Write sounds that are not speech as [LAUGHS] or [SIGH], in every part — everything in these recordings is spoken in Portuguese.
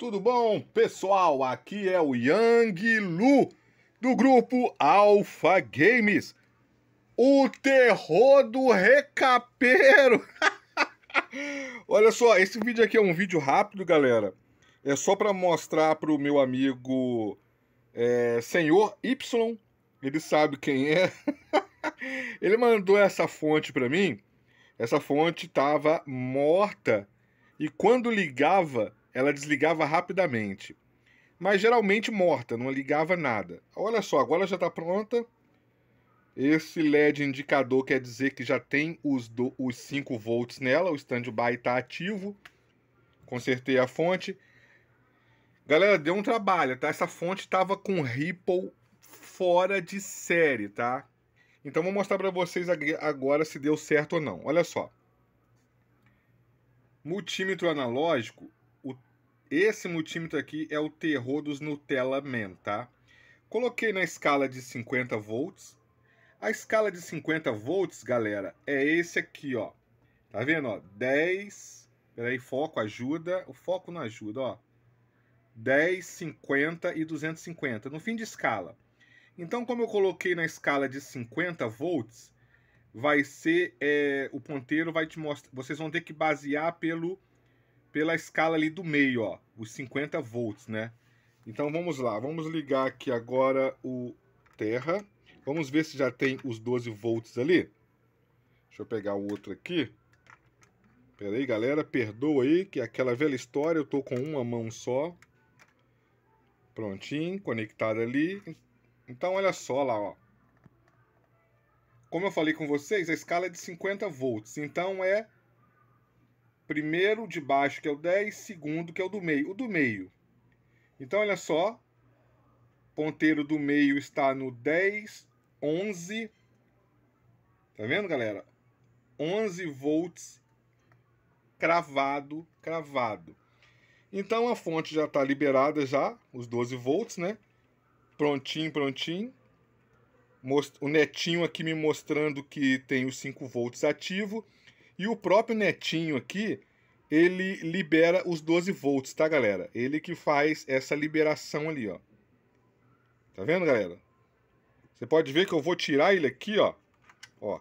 Tudo bom, pessoal? Aqui é o Yang Lu do grupo Alpha Games. O terror do recapeiro. [LAUGHS] Olha só, esse vídeo aqui é um vídeo rápido, galera. É só para mostrar pro meu amigo é, Senhor Y. Ele sabe quem é. [LAUGHS] Ele mandou essa fonte para mim. Essa fonte tava morta e quando ligava ela desligava rapidamente, mas geralmente morta, não ligava nada. Olha só, agora já está pronta. Esse LED indicador quer dizer que já tem os, do, os 5 volts nela, o standby está ativo. Consertei a fonte. Galera, deu um trabalho, tá? Essa fonte estava com ripple fora de série, tá? Então vou mostrar para vocês agora se deu certo ou não. Olha só. Multímetro analógico, esse multímetro aqui é o terror dos Nutella Men, tá? Coloquei na escala de 50 volts. A escala de 50 volts, galera, é esse aqui, ó. Tá vendo, ó? 10... Peraí, foco, ajuda. O foco não ajuda, ó. 10, 50 e 250, no fim de escala. Então, como eu coloquei na escala de 50 volts, vai ser... É, o ponteiro vai te mostrar... Vocês vão ter que basear pelo pela escala ali do meio, ó, os 50 volts, né? Então vamos lá, vamos ligar aqui agora o terra. Vamos ver se já tem os 12 volts ali. Deixa eu pegar o outro aqui. Pera aí, galera, perdoa aí, que é aquela velha história, eu tô com uma mão só. Prontinho, conectado ali. Então olha só lá, ó. Como eu falei com vocês, a escala é de 50 volts, então é Primeiro de baixo, que é o 10, segundo, que é o do meio. O do meio. Então, olha só. Ponteiro do meio está no 10, 11. Tá vendo, galera? 11 volts cravado, cravado. Então a fonte já está liberada já, os 12 volts, né? Prontinho, prontinho. O netinho aqui me mostrando que tem os 5 volts ativo. E o próprio Netinho aqui, ele libera os 12 volts, tá, galera? Ele que faz essa liberação ali, ó. Tá vendo, galera? Você pode ver que eu vou tirar ele aqui, ó. Ó,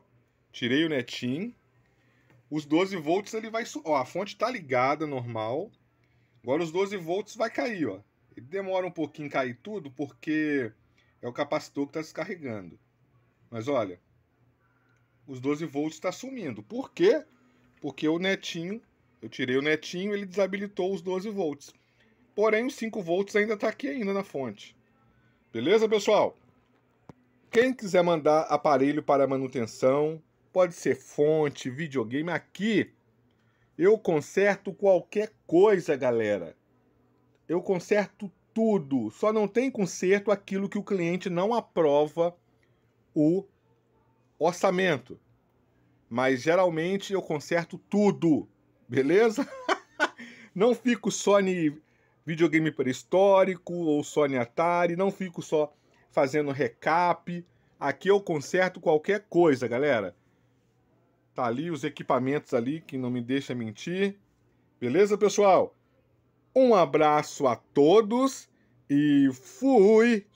tirei o netinho. Os 12 volts ele vai... Ó, a fonte tá ligada, normal. Agora os 12 volts vai cair, ó. Ele demora um pouquinho cair tudo, porque é o capacitor que tá descarregando. Mas olha, os 12 volts está sumindo. Por quê? Porque o netinho, eu tirei o netinho, ele desabilitou os 12 volts. Porém, os 5 volts ainda está aqui ainda na fonte. Beleza, pessoal? Quem quiser mandar aparelho para manutenção, pode ser fonte, videogame, aqui eu conserto qualquer coisa, galera. Eu conserto tudo, só não tem conserto aquilo que o cliente não aprova o orçamento. Mas geralmente eu conserto tudo, beleza? [LAUGHS] não fico só em videogame pré-histórico ou só em Atari, não fico só fazendo recap. Aqui eu conserto qualquer coisa, galera. Tá ali os equipamentos ali que não me deixa mentir. Beleza, pessoal? Um abraço a todos e fui!